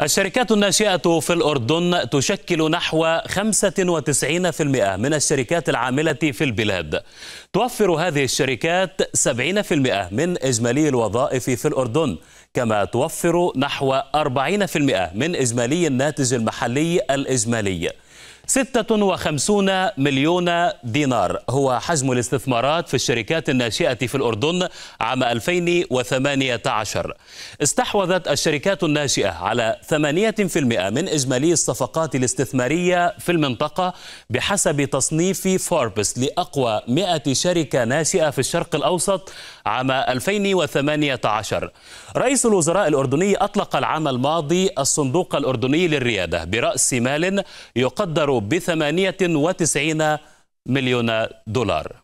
الشركات الناشئة في الأردن تشكل نحو 95% من الشركات العاملة في البلاد توفر هذه الشركات 70% من إجمالي الوظائف في الأردن كما توفر نحو 40% من إجمالي الناتج المحلي الإجمالي 56 مليون دينار هو حجم الاستثمارات في الشركات الناشئة في الأردن عام 2018 استحوذت الشركات الناشئة على 8% من إجمالي الصفقات الاستثمارية في المنطقة بحسب تصنيف فوربس لأقوى 100 شركة ناشئة في الشرق الأوسط عام 2018 رئيس الوزراء الأردني أطلق العام الماضي الصندوق الأردني للريادة برأس مال يقدر بثمانية وتسعين مليون دولار